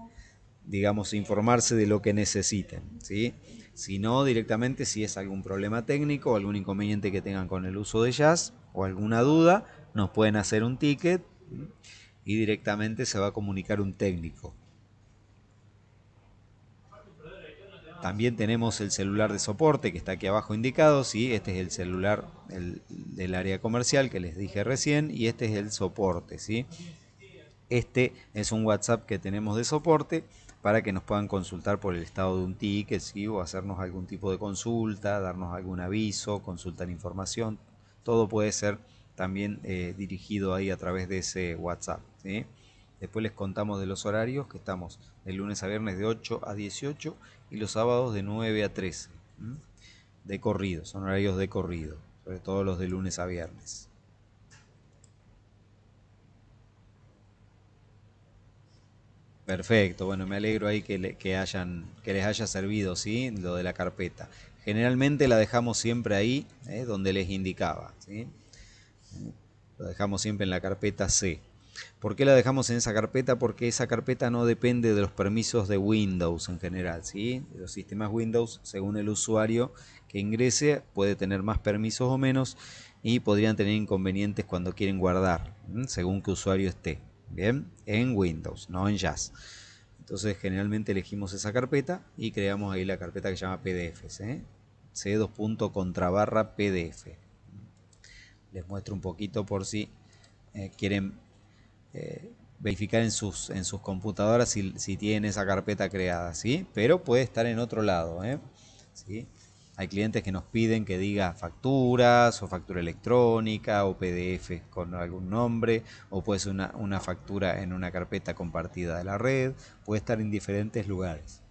digamos, informarse de lo que necesiten. ¿sí? Si no directamente si es algún problema técnico, o algún inconveniente que tengan con el uso de jazz o alguna duda, nos pueden hacer un ticket y directamente se va a comunicar un técnico. También tenemos el celular de soporte que está aquí abajo indicado, ¿sí? este es el celular del área comercial que les dije recién y este es el soporte. ¿sí? Este es un WhatsApp que tenemos de soporte para que nos puedan consultar por el estado de un ticket, o hacernos algún tipo de consulta, darnos algún aviso, consultar información. Todo puede ser también eh, dirigido ahí a través de ese WhatsApp. Después les contamos de los horarios, que estamos de lunes a viernes de 8 a 18 y los sábados de 9 a 13. De corrido, son horarios de corrido, sobre todo los de lunes a viernes. Perfecto, bueno, me alegro ahí que, hayan, les haya servido, ¿sí? Lo de la carpeta. Generalmente la dejamos siempre ahí, ¿eh? donde les indicaba, ¿sí? Lo dejamos siempre en la carpeta C. ¿Por qué la dejamos en esa carpeta? Porque esa carpeta no depende de los permisos de Windows en general, ¿sí? Los sistemas Windows, según el usuario que ingrese, puede tener más permisos o menos y podrían tener inconvenientes cuando quieren guardar, según qué usuario esté. Bien, en Windows, no en Jazz. Entonces generalmente elegimos esa carpeta y creamos ahí la carpeta que se llama PDF. ¿eh? c c2.contrabarra PDF. Les muestro un poquito por si eh, quieren eh, verificar en sus, en sus computadoras si, si, tienen esa carpeta creada. ¿sí? Pero puede estar en otro lado. ¿sí? Hay clientes que nos piden que diga facturas o factura electrónica o PDF con algún nombre o puede ser una, una factura en una carpeta compartida de la red. Puede estar en diferentes lugares.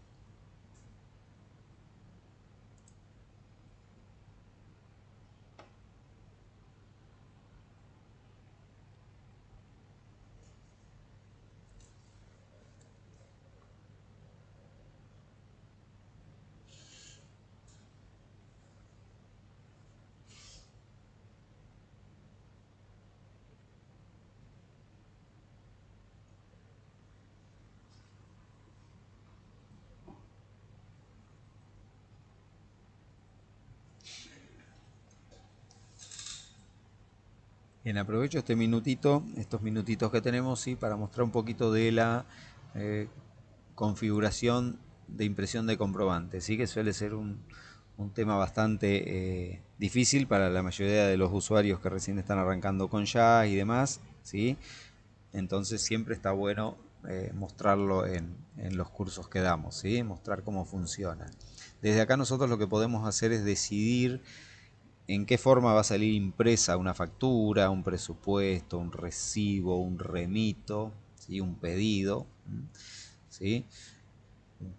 aprovecho este minutito, estos minutitos que tenemos, ¿sí? para mostrar un poquito de la eh, configuración de impresión de comprobantes, ¿sí? que suele ser un, tema bastante eh, difícil para la mayoría de los usuarios que recién están arrancando con ya y demás. ¿sí? Entonces siempre está bueno eh, mostrarlo en, los cursos que damos, ¿sí? mostrar cómo funciona. Desde acá nosotros lo que podemos hacer es decidir en qué forma va a salir impresa una factura, un presupuesto, un recibo, un remito, un pedido, un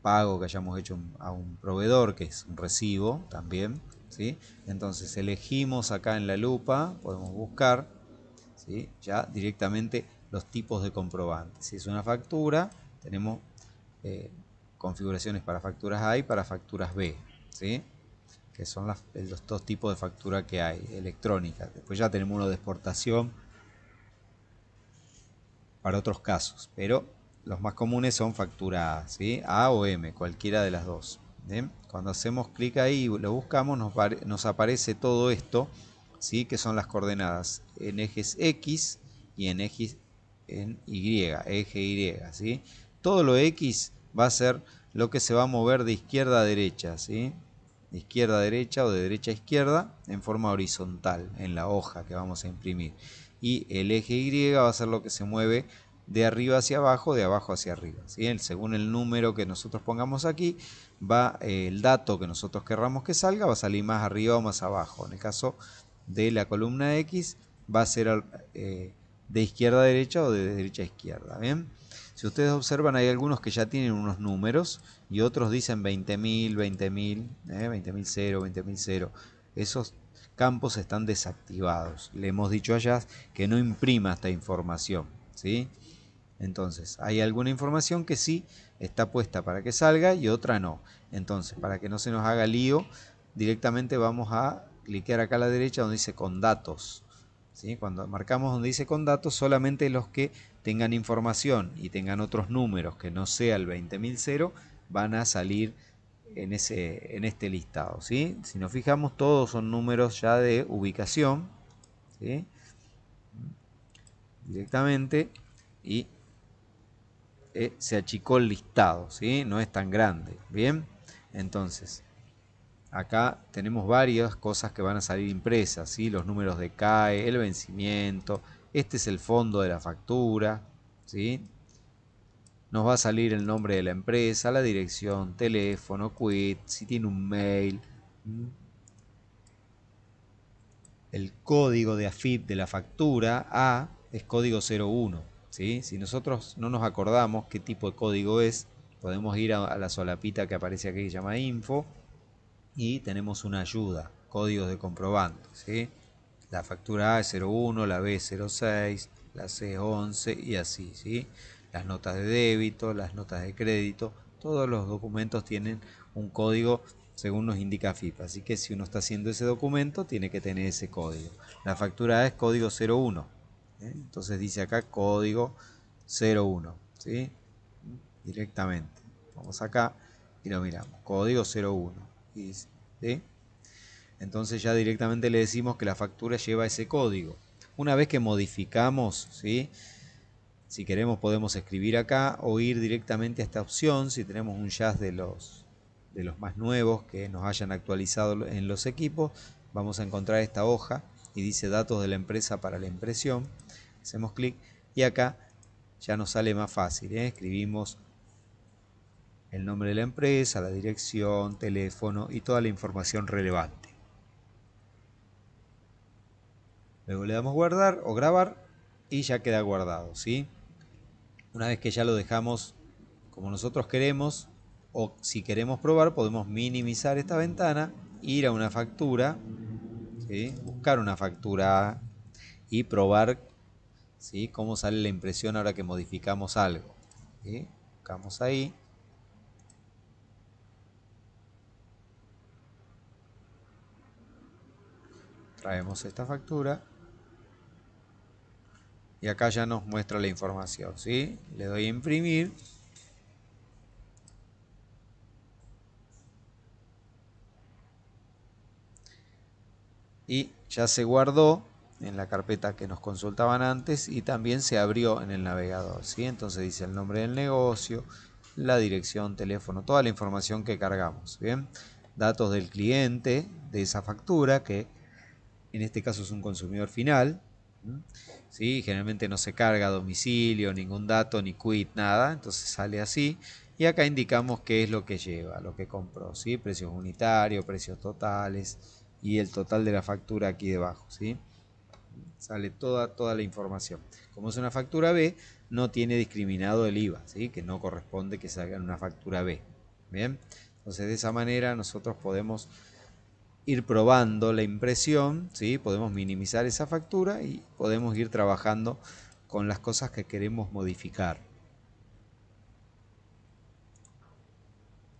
pago que hayamos hecho a un proveedor, que es un recibo también. ¿sí? Entonces elegimos acá en la lupa, podemos buscar ya directamente los tipos de comprobantes. Si es una factura, tenemos eh, configuraciones para facturas A y para facturas B. ¿sí? que son eh, los dos tipos de factura que hay, electrónica. Después ya tenemos uno de exportación para otros casos, pero los más comunes son factura A, ¿sí? A o M, cualquiera de las dos. Cuando hacemos clic ahí y lo buscamos, nos, aparece todo esto, ¿sí? que son las coordenadas en ejes X y en ejes en Y, eje Y. ¿sí? Todo lo X va a ser lo que se va a mover de izquierda a derecha. ¿sí? de izquierda a derecha o de derecha a izquierda en forma horizontal en la hoja que vamos a imprimir. Y el eje Y va a ser lo que se mueve de arriba hacia abajo, de abajo hacia arriba. Según el número que nosotros pongamos aquí, va eh, el dato que nosotros querramos que salga, va a salir más arriba o más abajo. En el caso de la columna X, va a ser eh, de izquierda a derecha o de derecha a izquierda. ¿bien? Si ustedes observan, hay algunos que ya tienen unos números y otros dicen 20.000, 20.000, 20.000 0, 20.000 Esos campos están desactivados. Le hemos dicho allá que no imprima esta información, ¿sí? Entonces, hay alguna información que sí está puesta para que salga y otra no. Entonces, para que no se nos haga lío, directamente vamos a cliquear acá a la derecha donde dice con datos. ¿sí? Cuando marcamos donde dice con datos, solamente los que tengan información y tengan otros números que no sea el 20.000 van a salir en, ese, en este listado. Si nos fijamos, todos son números ya de ubicación. Directamente. Y eh, se achicó el listado. ¿sí? No es tan grande. Bien. Entonces, acá tenemos varias cosas que van a salir impresas. ¿sí? Los números de CAE, el vencimiento. Este es el fondo de la factura. ¿sí? Nos va a salir el nombre de la empresa, la dirección, teléfono, quit, si tiene un mail, mm, el código de AFIP de la factura A es código 01. ¿sí? Si nosotros no nos acordamos qué tipo de código es, podemos ir a, la solapita que aparece aquí que llama info y tenemos una ayuda, códigos de comprobante. ¿sí? La factura A es 01, la B es 06, la C es 11 y así. ¿sí? las notas de débito, las notas de crédito, todos los documentos tienen un código según nos indica FIPA. Así que si uno está haciendo ese documento, tiene que tener ese código. La factura es código 01. ¿eh? Entonces dice acá código 01. Directamente. Vamos acá y lo miramos. Código 01. Entonces ya directamente le decimos que la factura lleva ese código. Una vez que modificamos, ¿sí? Si queremos podemos escribir acá o ir directamente a esta opción si tenemos un jazz de los, de los más nuevos que nos hayan actualizado en los equipos. Vamos a encontrar esta hoja y dice datos de la empresa para la impresión. Hacemos clic y acá ya nos sale más fácil. ¿eh? Escribimos el nombre de la empresa, la dirección, teléfono y toda la información relevante. Luego le damos guardar o grabar y ya queda guardado. ¿sí? Una vez que ya lo dejamos como nosotros queremos, o si queremos probar, podemos minimizar esta ventana, ir a una factura, buscar una factura y probar ¿sí? cómo sale la impresión ahora que modificamos algo. Buscamos ahí. Traemos esta factura y acá ya nos muestra la información, ¿sí? Le doy a imprimir. Y ya se guardó en la carpeta que nos consultaban antes y también se abrió en el navegador, ¿sí? Entonces dice el nombre del negocio, la dirección, teléfono, toda la información que cargamos, ¿bien? Datos del cliente de esa factura, que en este caso es un consumidor final, Generalmente no se carga domicilio, ningún dato, ni quit, nada. Entonces sale así. Y acá indicamos qué es lo que lleva, lo que compró, ¿sí? Precios unitarios, precios totales y el total de la factura aquí debajo, ¿sí? Sale toda, toda la información. Como es una factura B, no tiene discriminado el IVA, ¿sí? Que no corresponde que salga en una factura B. Bien, entonces de esa manera nosotros podemos ir probando la impresión, ¿sí? podemos minimizar esa factura y podemos ir trabajando con las cosas que queremos modificar.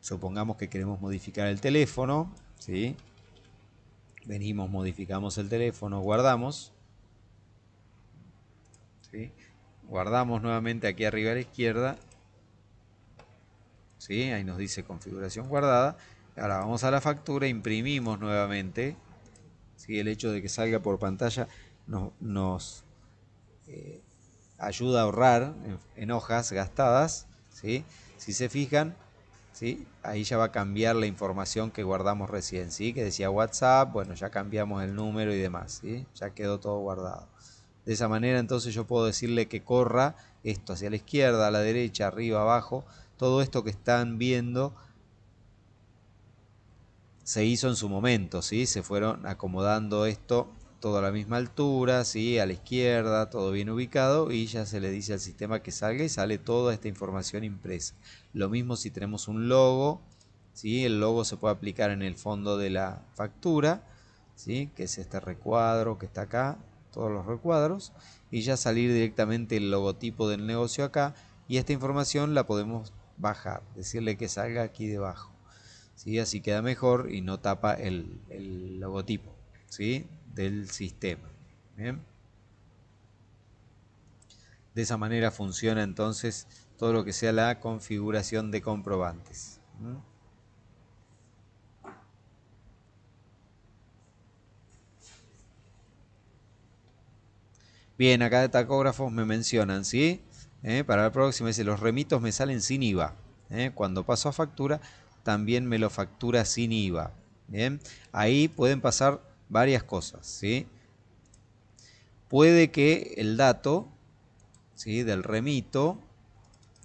Supongamos que queremos modificar el teléfono, ¿sí? venimos, modificamos el teléfono, guardamos, guardamos nuevamente aquí arriba a la izquierda, ¿sí? ahí nos dice configuración guardada, Ahora vamos a la factura, imprimimos nuevamente. si El hecho de que salga por pantalla nos eh, ayuda a ahorrar en, hojas gastadas. Si se fijan, ¿sí? ahí ya va a cambiar la información que guardamos recién, ¿sí? que decía WhatsApp, bueno, ya cambiamos el número y demás, ¿sí? ya quedó todo guardado. De esa manera entonces yo puedo decirle que corra esto hacia la izquierda, a la derecha, arriba, abajo, todo esto que están viendo se hizo en su momento, ¿sí? Se fueron acomodando esto todo a la misma altura, ¿sí? A la izquierda, todo bien ubicado y ya se le dice al sistema que salga y sale toda esta información impresa. Lo mismo si tenemos un logo, ¿sí? El logo se puede aplicar en el fondo de la factura, ¿sí? Que es este recuadro que está acá, todos los recuadros y ya salir directamente el logotipo del negocio acá y esta información la podemos bajar, decirle que salga aquí debajo así queda mejor y no tapa el, logotipo ¿sí? del sistema. De esa manera funciona entonces todo lo que sea la configuración de comprobantes. ¿bien? acá de tacógrafos me mencionan, ¿sí? ¿Eh? Para la próxima dice, los remitos me salen sin IVA. ¿eh? Cuando paso a factura, también me lo factura sin IVA. Bien, ahí pueden pasar varias cosas, ¿sí? Puede que el dato, ¿sí? Del remito,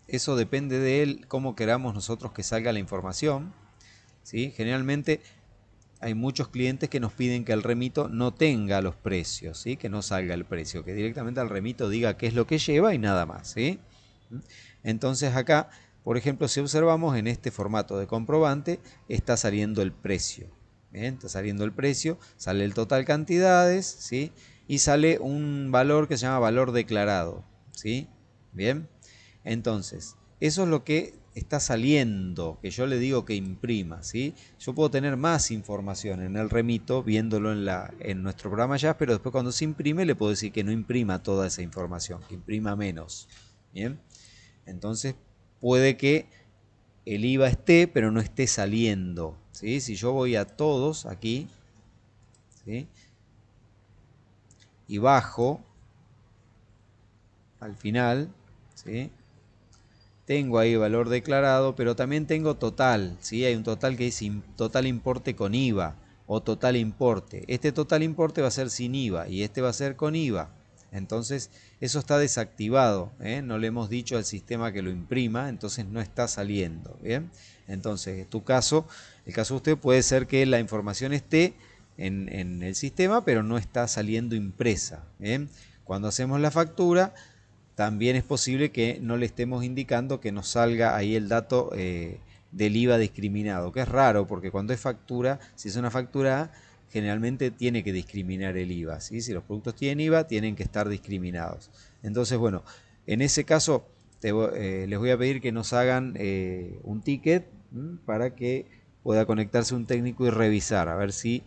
eso depende de él, cómo queramos nosotros que salga la información, ¿sí? Generalmente hay muchos clientes que nos piden que el remito no tenga los precios, ¿sí? que no salga el precio, que directamente al remito diga qué es lo que lleva y nada más. ¿Mm? Entonces acá por ejemplo, si observamos en este formato de comprobante, está saliendo el precio. Está saliendo el precio, sale el total cantidades, ¿sí? Y sale un valor que se llama valor declarado, ¿sí? Bien. Entonces, eso es lo que está saliendo, que yo le digo que imprima, ¿sí? Yo puedo tener más información en el remito, viéndolo en, la, en nuestro programa ya, pero después cuando se imprime le puedo decir que no imprima toda esa información, que imprima menos, ¿bien? Entonces, puede que el IVA esté, pero no esté saliendo. ¿sí? Si yo voy a todos aquí y bajo al final, tengo ahí valor declarado, pero también tengo total. ¿sí? Hay un total que dice total importe con IVA o total importe. Este total importe va a ser sin IVA y este va a ser con IVA. Entonces, eso está desactivado. ¿eh? No le hemos dicho al sistema que lo imprima, entonces no está saliendo. Entonces, en tu caso, el caso de usted puede ser que la información esté en, el sistema, pero no está saliendo impresa. Cuando hacemos la factura, también es posible que no le estemos indicando que nos salga ahí el dato eh, del IVA discriminado, que es raro, porque cuando es factura, si es una factura generalmente tiene que discriminar el IVA. ¿sí? Si los productos tienen IVA, tienen que estar discriminados. Entonces, bueno, en ese caso eh, les voy a pedir que nos hagan eh, un ticket para que pueda conectarse un técnico y revisar, a ver si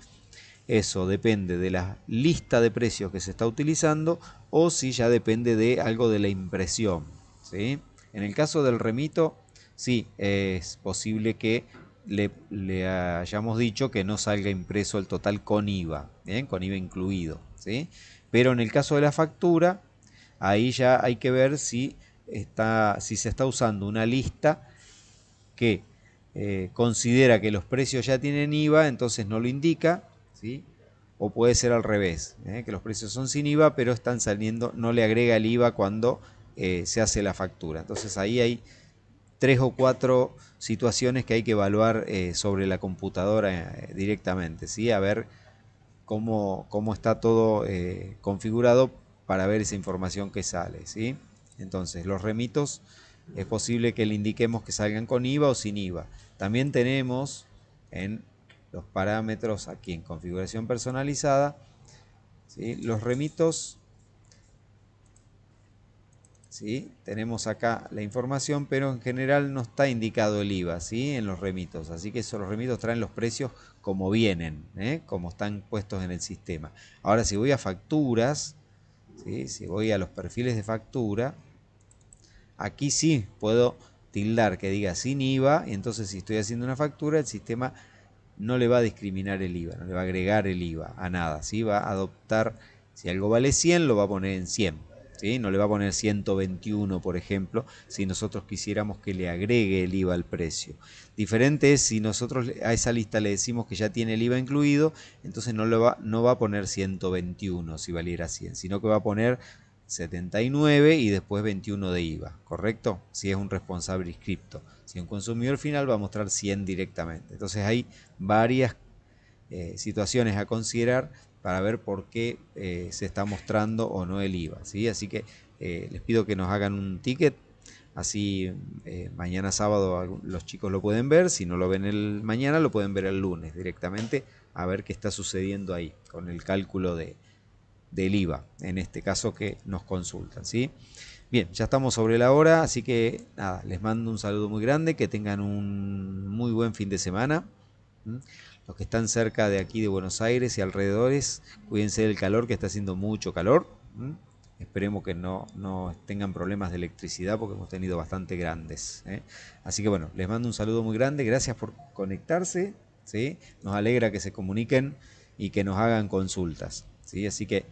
eso depende de la lista de precios que se está utilizando o si ya depende de algo de la impresión. ¿sí? En el caso del remito, sí, es posible que le, hayamos dicho que no salga impreso el total con IVA, bien, con IVA incluido. ¿sí? Pero en el caso de la factura, ahí ya hay que ver si, está, si se está usando una lista que eh, considera que los precios ya tienen IVA, entonces no lo indica, ¿sí? o puede ser al revés, ¿eh? que los precios son sin IVA, pero están saliendo, no le agrega el IVA cuando eh, se hace la factura. Entonces ahí hay tres o cuatro situaciones que hay que evaluar eh, sobre la computadora eh, directamente, ¿sí? A ver cómo, cómo está todo eh, configurado para ver esa información que sale, ¿sí? Entonces, los remitos es posible que le indiquemos que salgan con IVA o sin IVA. También tenemos en los parámetros aquí en configuración personalizada, ¿sí? los remitos tenemos acá la información, pero en general no está indicado el IVA, ¿sí? En los remitos. Así que esos, los remitos traen los precios como vienen, ¿eh? como están puestos en el sistema. Ahora, si voy a facturas, si voy a los perfiles de factura, aquí sí puedo tildar que diga sin IVA, y entonces si estoy haciendo una factura, el sistema no le va a discriminar el IVA, no le va a agregar el IVA a nada, ¿sí? Va a adoptar, si algo vale 100, lo va a poner en 100, no le va a poner 121, por ejemplo, si nosotros quisiéramos que le agregue el IVA al precio. Diferente es si nosotros a esa lista le decimos que ya tiene el IVA incluido, entonces no, va, no va a poner 121 si valiera 100, sino que va a poner 79 y después 21 de IVA, ¿correcto? Si es un responsable inscripto. Si un consumidor final va a mostrar 100 directamente. Entonces hay varias eh, situaciones a considerar para ver por qué eh, se está mostrando o no el IVA. ¿sí? Así que eh, les pido que nos hagan un ticket, así eh, mañana sábado los chicos lo pueden ver, si no lo ven el mañana lo pueden ver el lunes directamente, a ver qué está sucediendo ahí con el cálculo de, del IVA, en este caso que nos consultan. ¿sí? Bien, ya estamos sobre la hora, así que nada, les mando un saludo muy grande, que tengan un muy buen fin de semana. Los que están cerca de aquí de Buenos Aires y alrededores, cuídense del calor, que está haciendo mucho calor. Esperemos que no, tengan problemas de electricidad porque hemos tenido bastante grandes. ¿eh? Así que bueno, les mando un saludo muy grande. Gracias por conectarse. ¿sí? Nos alegra que se comuniquen y que nos hagan consultas. ¿sí? Así que